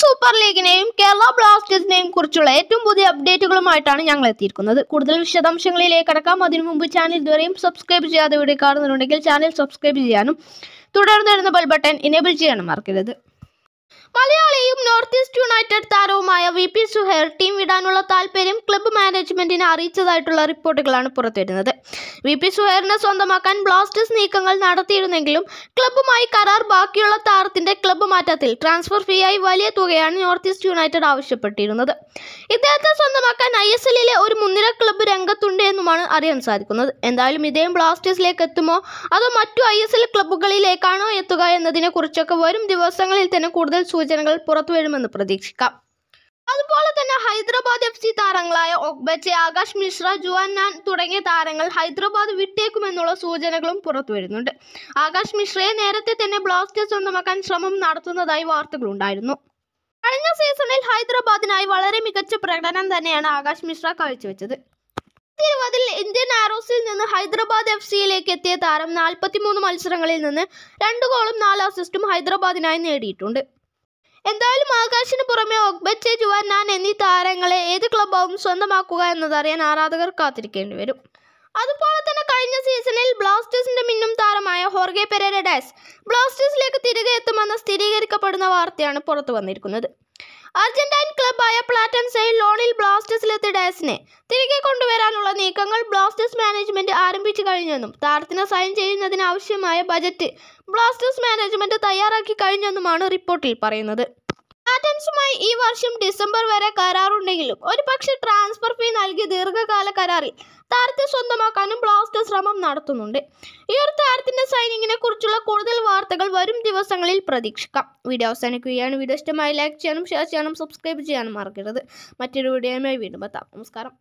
super ലീഗിനെയും Kerala ബ്ലാസ്റ്റേഴ്സിനെയും കുറിച്ചുള്ള ഏറ്റവും പുതിയ അപ്ഡേറ്റുകളുമായിട്ടാണ് ഞങ്ങൾ എത്തിയിരിക്കുന്നത് കൂടുതൽ വിശദാംശങ്ങളിലേക്ക് കടക്കാം അതിനു മുമ്പ് ചാനൽ ഇതുവരെയും സബ്സ്ക്രൈബ് ചെയ്യാതെ വീഡിയോ കാണുന്നുണ്ടെങ്കിൽ ചാനൽ സബ്സ്ക്രൈബ് ചെയ്യാനും തുടർന്ന് വരുന്ന ബെൽ ബട്ടൺ എനേബിൾ ചെയ്യാനും മറക്കരുത് മലയാളിയും നോർത്ത് ഈസ്റ്റ് യുണൈറ്റഡ് താരവുമായ വി പി സുഹേർ ടീം വിടാനുള്ള താല്പര്യം ക്ലബ്ബ് മാനേജ്മെന്റിനെ അറിയിച്ചതായിട്ടുള്ള റിപ്പോർട്ടുകളാണ് പുറത്തുവരുന്നത് വി പി സുഹേറിനെ സ്വന്തമാക്കാൻ ബ്ലാസ്റ്റേഴ്സ് നീക്കങ്ങൾ നടത്തിയിരുന്നെങ്കിലും ക്ലബ്ബുമായി കരാർ ബാക്കിയുള്ള താരത്തിന്റെ ക്ലബ്ബ് മാറ്റത്തിൽ ട്രാൻസ്ഫർ ഫീയായി വലിയ തുകയാണ് നോർത്ത് ഈസ്റ്റ് യുണൈറ്റഡ് ആവശ്യപ്പെട്ടിരുന്നത് ഇദ്ദേഹത്തെ സ്വന്തമാക്കാൻ ഐ എസ് എല്ലിലെ ഒരു മുൻനിര ക്ലബ്ബ് രംഗത്തുണ്ട് എന്നുമാണ് അറിയാൻ സാധിക്കുന്നത് എന്തായാലും ഇദ്ദേഹം ബ്ലാസ്റ്റേഴ്സിലേക്ക് എത്തുമോ അതോ മറ്റു ഐ എസ് എൽ ക്ലബ്ബുകളിലേക്കാണോ എത്തുക എന്നതിനെക്കുറിച്ചൊക്കെ വരും ദിവസങ്ങളിൽ തന്നെ കൂടുതൽ സൂചനകൾ പുറത്തുവരുമെന്ന് പ്രതീക്ഷിക്കുന്നു സൂക്ഷിക്കാം അതുപോലെ തന്നെ ഹൈദരാബാദ് എഫ് സി താരങ്ങളായ ഒക്ബച്ചെ ആകാശ് മിശ്ര ജുവാനാൻ തുടങ്ങിയ താരങ്ങൾ ഹൈദരാബാദ് വിട്ടേക്കുമെന്നുള്ള സൂചനകളും പുറത്തു വരുന്നുണ്ട് ആകാശ് മിശ്രയെ നേരത്തെ തന്നെ ബ്ലാസ്റ്റേഴ്സ് സ്വന്തമാക്കാൻ ശ്രമം നടത്തുന്നതായി വാർത്തകളുണ്ടായിരുന്നു കഴിഞ്ഞ സീസണിൽ ഹൈദരാബാദിനായി വളരെ മികച്ച പ്രകടനം തന്നെയാണ് ആകാശ് മിശ്ര കാഴ്ചവെച്ചത് ഇരുപതിൽ ഇന്ത്യൻ ആരോസിൽ നിന്ന് ഹൈദരാബാദ് എഫ് സിയിലേക്ക് എത്തിയ താരം നാൽപ്പത്തിമൂന്ന് മത്സരങ്ങളിൽ നിന്ന് രണ്ട് ഗോളും നാല് അസിസ്റ്റും ഹൈദരാബാദിനായി നേടിയിട്ടുണ്ട് എന്തായാലും ആകാശിന് പുറമെ ഒഗ്ബച്ചെ ജുവാനാൻ എന്നീ താരങ്ങളെ ഏത് ക്ലബാവും സ്വന്തമാക്കുക എന്നതറിയാൻ ആരാധകർ കാത്തിരിക്കേണ്ടി വരും അതുപോലെ തന്നെ കഴിഞ്ഞ സീസണിൽ ബ്ലാസ്റ്റേഴ്സിന്റെ മിന്നും താരമായ ഹോർഗെ പെരേരഡാസ് ബ്ലാസ്റ്റേഴ്സിലേക്ക് തിരികെ എത്തുമെന്ന് സ്ഥിരീകരിക്കപ്പെടുന്ന വാർത്തയാണ് പുറത്തു വന്നിരിക്കുന്നത് അർജന്റൈൻ ക്ലബ്ബായ പ്ലാറ്റൻസയിൽ ലോണിൽ ബ്ലാസ്റ്റേഴ്സിലെത്തി ഡാസിനെ തിരികെ കൊണ്ടുവരാനുള്ള നീക്കങ്ങൾ ബ്ലാസ്റ്റേഴ്സ് മാനേജ്മെന്റ് ആരംഭിച്ചു കഴിഞ്ഞെന്നും താരത്തിന് സൈൻ ചെയ്യുന്നതിനാവശ്യമായ ബജറ്റ് ബ്ലാസ്റ്റേഴ്സ് മാനേജ്മെന്റ് തയ്യാറാക്കി കഴിഞ്ഞെന്നുമാണ് റിപ്പോർട്ടിൽ പറയുന്നത് ടാറ്റൻസുമായി ഈ വർഷം ഡിസംബർ വരെ കരാറുണ്ടെങ്കിലും പക്ഷേ ട്രാൻസ്ഫർ ഫീ നൽകി ദീർഘകാല കരാറിൽ താരത്തെ സ്വന്തമാക്കാനും ബ്ലാസ്റ്റേഴ്സ് ശ്രമം നടത്തുന്നുണ്ട് ഈ ഒരു താരത്തിന്റെ സൈനിങ്ങിനെ കുറിച്ചുള്ള കൂടുതൽ വാർത്തകൾ വരും ദിവസങ്ങളിൽ പ്രതീക്ഷിക്കാം വീഡിയോ അവസാനിക്കുകയാണ് വീഡിയോ ഇഷ്ടമായി ലൈക്ക് ചെയ്യാനും ഷെയർ ചെയ്യാനും സബ്സ്ക്രൈബ് ചെയ്യാനും മറക്കരുത് മറ്റൊരു വീഡിയോയുമായി വീണ്ടും എത്താം നമസ്കാരം